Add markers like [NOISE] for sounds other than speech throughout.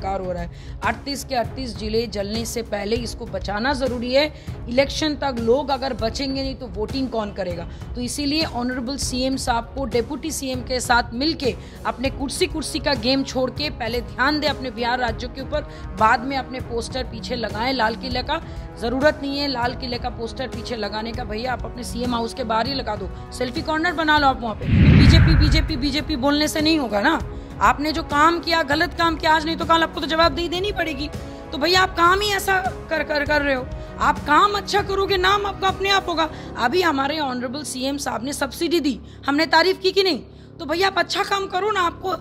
शिकार हो रहा है अड़तीस के अड़तीस जिले जलने से पहले इसको बचाना ज़रूरी है इलेक्शन तक लोग अगर बचेंगे नहीं तो वोटिंग कौन करेगा तो इसीलिए ऑनरेबल सीएम साहब को डेप्यूटी सीएम के साथ मिलके अपने कुर्सी कुर्सी का गेम छोड़ के पहले ध्यान दें अपने बिहार राज्यों के ऊपर बाद में अपने पोस्टर पीछे लगाएं लाल किले का ज़रूरत नहीं है लाल किले का पोस्टर पीछे लगाने का भैया आप अपने सीएम हाउस के बाहर ही लगा दो सेल्फी कॉर्नर बना लो आप वहाँ पे बीजेपी बीजेपी बीजेपी बोलने से नहीं होगा ना आपने जो काम किया गलत काम किया आज नहीं तो कल आपको तो जवाबदेही देनी पड़ेगी तो भैया आप काम ही ऐसा कर कर कर रहे हो आप काम अच्छा करोगे नाम आपका अपने आप होगा अभी हमारे ऑनरेबल सीएम साहब ने सब्सिडी दी हमने तारीफ की कि नहीं तो भैया आप अच्छा काम करो ना आपको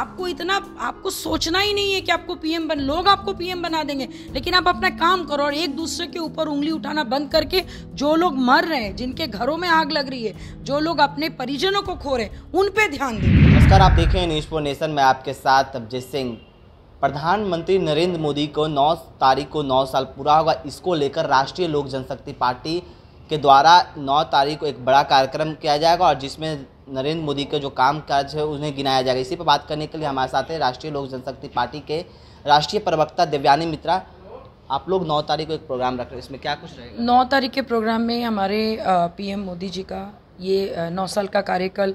आपको इतना आपको सोचना ही नहीं है कि आपको पीएम बन लोग आपको पीएम बना देंगे लेकिन आप अपना काम करो और एक दूसरे के ऊपर उंगली उठाना बंद करके जो लोग मर रहे हैं जिनके घरों में आग लग रही है जो लोग अपने परिजनों को खो रहे हैं उन पे ध्यान दें नमस्कार आप देख रहे हैं न्यूज़ फोर नेशन में आपके साथ अभिजीत सिंह प्रधानमंत्री नरेंद्र मोदी को 9 तारीख को 9 साल पूरा होगा इसको लेकर राष्ट्रीय लोक जनशक्ति पार्टी के द्वारा 9 तारीख को एक बड़ा कार्यक्रम किया जाएगा और जिसमें नरेंद्र मोदी के जो काम काज है उन्हें गिनाया जाएगा इसी पर बात करने के लिए हमारे साथ है राष्ट्रीय लोक जनशक्ति पार्टी के राष्ट्रीय प्रवक्ता दिव्यानी मित्रा आप लोग नौ तारीख को एक प्रोग्राम रख रहे हैं इसमें क्या कुछ रहेगा नौ तारीख के प्रोग्राम में हमारे पीएम मोदी जी का ये नौ साल का कार्यकाल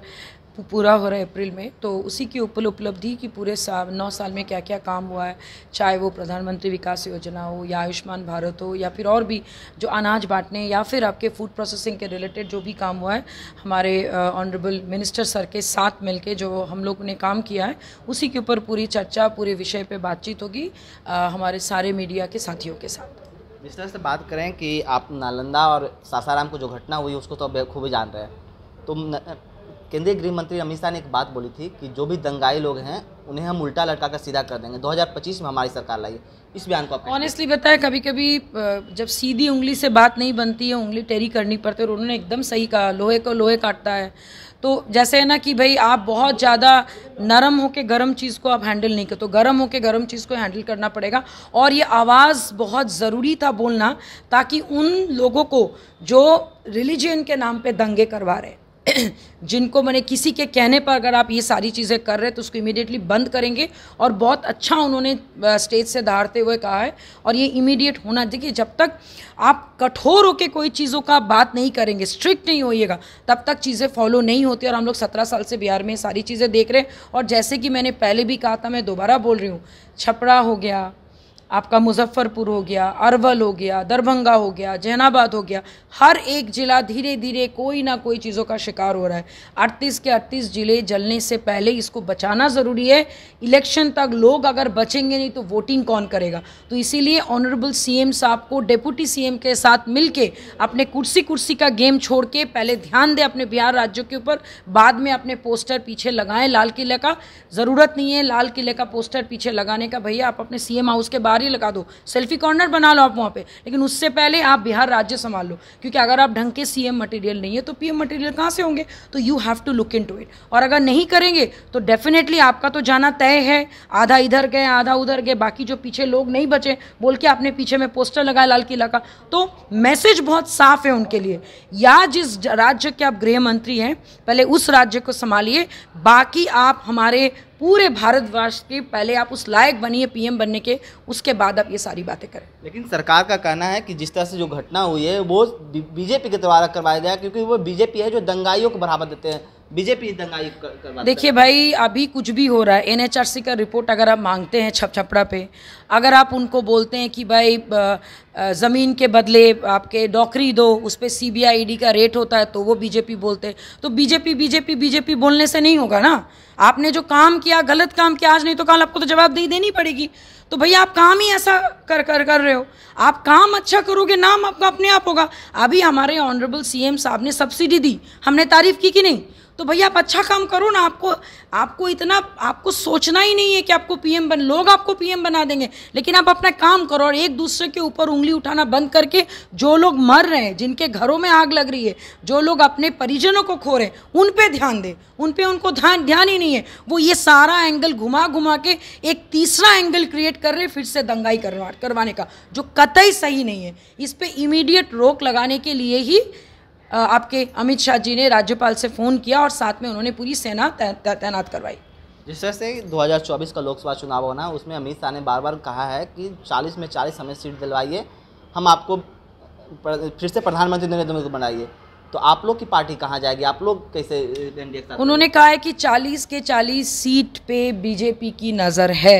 पूरा हो रहा है अप्रैल में तो उसी की उपलब्धि कि पूरे साल नौ साल में क्या क्या काम हुआ है चाहे वो प्रधानमंत्री विकास योजना हो या आयुष्मान भारत हो या फिर और भी जो अनाज बांटने या फिर आपके फूड प्रोसेसिंग के रिलेटेड जो भी काम हुआ है हमारे ऑनरेबल मिनिस्टर सर के साथ मिल जो हम लोग ने काम किया है उसी के ऊपर पूरी चर्चा पूरे विषय पर बातचीत होगी हमारे सारे मीडिया के साथियों के साथ जिस से बात करें कि आप नालंदा और सासाराम को जो घटना हुई उसको तो अब खूब रहे हैं तो केंद्रीय गृह मंत्री अमित शाह ने एक बात बोली थी कि जो भी दंगाई लोग हैं उन्हें हम उल्टा लटका कर सीधा कर देंगे 2025 में हमारी सरकार लाई इस बयान को ऑनेस्टली बताए कभी कभी जब सीधी उंगली से बात नहीं बनती है उंगली टेरी करनी पड़ती है और उन्होंने एकदम सही कहा लोहे को लोहे काटता है तो जैसे है ना कि भाई आप बहुत ज़्यादा नरम होके गर्म चीज़ को आप हैंडल नहीं करते तो गर्म होके गर्म चीज़ को हैंडल करना पड़ेगा और ये आवाज़ बहुत ज़रूरी था बोलना ताकि उन लोगों को जो रिलीजन के नाम पे दंगे करवा रहे हैं [COUGHS] जिनको मैंने किसी के कहने पर अगर आप ये सारी चीज़ें कर रहे हैं तो उसको इमीडिएटली बंद करेंगे और बहुत अच्छा उन्होंने स्टेज से धारते हुए कहा है और ये इमीडिएट होना देखिए जब तक आप कठोर होकर कोई चीज़ों का बात नहीं करेंगे स्ट्रिक्ट नहीं होइएगा तब तक चीज़ें फॉलो नहीं होती और हम लोग सत्रह साल से बिहार में सारी चीज़ें देख रहे हैं और जैसे कि मैंने पहले भी कहा था मैं दोबारा बोल रही हूँ छपरा हो गया आपका मुजफ्फरपुर हो गया अरवल हो गया दरभंगा हो गया जैनाबाद हो गया हर एक जिला धीरे धीरे कोई ना कोई चीज़ों का शिकार हो रहा है अड़तीस के अड़तीस जिले जलने से पहले इसको बचाना ज़रूरी है इलेक्शन तक लोग अगर बचेंगे नहीं तो वोटिंग कौन करेगा तो इसीलिए ऑनरेबल सी साहब को डिप्यूटी सी के साथ मिल अपने कुर्सी कुर्सी का गेम छोड़ के पहले ध्यान दें अपने बिहार राज्यों के ऊपर बाद में अपने पोस्टर पीछे लगाएं लाल किले का ज़रूरत नहीं है लाल किले का पोस्टर पीछे लगाने का भैया आप अपने सीएम हाउस के बाहर नारे लगा दो सेल्फी कॉर्नर बना लो आप वहाँ पे लेकिन उससे पहले आप बिहार राज्य संभाल लो क्योंकि अगर आप ढंग के सीएम मटेरियल नहीं है तो पीएम मटेरियल कहाँ से होंगे तो you have to look into it और अगर नहीं करेंगे तो डेफिनेटली आपका तो जाना तय है आधा इधर गए आधा उधर गए बाकी जो पीछे लोग नहीं बचे बोल के आपने पीछे में पोस्टर लगाया लाल किला का तो मैसेज बहुत साफ है उनके लिए या जिस राज्य के आप गृह मंत्री हैं पहले उस राज्य को संभालिए बाकी आप हमारे पूरे भारतवर्ष के पहले आप उस लायक बनिए पीएम बनने के उसके बाद आप ये सारी बातें करें लेकिन सरकार का कहना है कि जिस तरह से जो घटना हुई है वो बीजेपी के द्वारा करवाया गया क्योंकि वो बीजेपी है जो दंगाइयों को बढ़ावा देते हैं बीजेपी दंगाई देखिए भाई अभी कुछ भी हो रहा है एनएचआरसी का रिपोर्ट अगर आप मांगते हैं छप छपड़ा पे अगर आप उनको बोलते हैं कि भाई ज़मीन के बदले आपके डॉकरी दो उस पर सी बी का रेट होता है तो वो बीजेपी बोलते हैं तो बीजेपी बीजेपी बीजेपी बोलने से नहीं होगा ना आपने जो काम किया गलत काम किया आज नहीं तो कल आपको तो जवाबदेही देनी पड़ेगी तो भैया आप काम ही ऐसा कर कर कर रहे हो आप काम अच्छा करोगे नाम आपका अपने आप होगा अभी हमारे ऑनरेबल सी साहब ने सब्सिडी दी हमने तारीफ की कि नहीं तो भैया आप अच्छा काम करो ना आपको आपको इतना आपको सोचना ही नहीं है कि आपको पीएम बन लोग आपको पीएम बना देंगे लेकिन आप अपना काम करो और एक दूसरे के ऊपर उंगली उठाना बंद करके जो लोग मर रहे हैं जिनके घरों में आग लग रही है जो लोग अपने परिजनों को खो रहे हैं उन पर ध्यान दें उन पर उनको ध्यान ध्यान ही नहीं है वो ये सारा एंगल घुमा घुमा के एक तीसरा एंगल क्रिएट कर रहे फिर से दंगाई करवा करवाने का जो कतई सही नहीं है इस पर इमीडिएट रोक लगाने के लिए ही आपके अमित शाह जी ने राज्यपाल से फ़ोन किया और साथ में उन्होंने पूरी सेना तैनात करवाई जिस तरह से 2024 का लोकसभा चुनाव होना है उसमें अमित शाह ने बार बार कहा है कि 40 में 40 हमें सीट दिलवाइए हम आपको फिर से प्रधानमंत्री नरेंद्र मोदी को बनाइए तो आप लोग की पार्टी कहाँ जाएगी आप लोग कैसे उन्होंने कहा है कि 40 के 40 सीट पे बीजेपी की नज़र है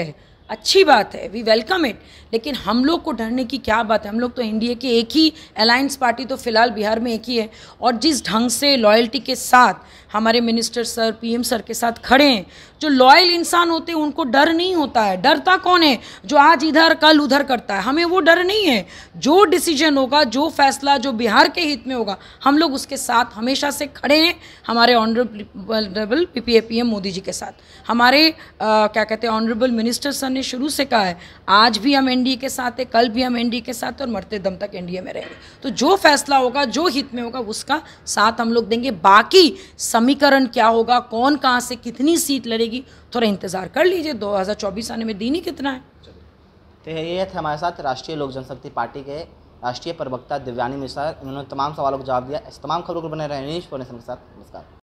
अच्छी बात है वी वेलकम इट लेकिन हम लोग को डरने की क्या बात है हम लोग तो इंडिया की एक ही अलायंस पार्टी तो फिलहाल बिहार में एक ही है और जिस ढंग से लॉयल्टी के साथ हमारे मिनिस्टर सर पीएम सर के साथ खड़े हैं जो लॉयल इंसान होते हैं उनको डर नहीं होता है डरता कौन है जो आज इधर कल उधर करता है हमें वो डर नहीं है जो डिसीजन होगा जो फैसला जो बिहार के हित में होगा हम लोग उसके साथ हमेशा से खड़े हैं हमारे honourable P P P M Modi ji के साथ हमारे आ, क्या कहते हैं ऑनरेबल मिनिस्टर सर ने शुरू से कहा है आज भी हम एनडीए के साथ है कल भी हम एनडीए के साथ और मरते दम तक एनडीए में रहेंगे तो जो फैसला होगा जो हित में होगा उसका साथ हम लोग देंगे बाकी समीकरण क्या होगा कौन कहाँ से कितनी सीट लड़ेगी थोड़ा इंतज़ार कर लीजिए 2024 आने में दिन ही कितना है तो ये थे हमारे साथ राष्ट्रीय लोक जनशक्ति पार्टी के राष्ट्रीय प्रवक्ता दिव्यानी मिश्रा इन्होंने तमाम सवालों का जवाब दिया इस तमाम खबरों को बने रहे न्यूज फोनेशन के साथ नमस्कार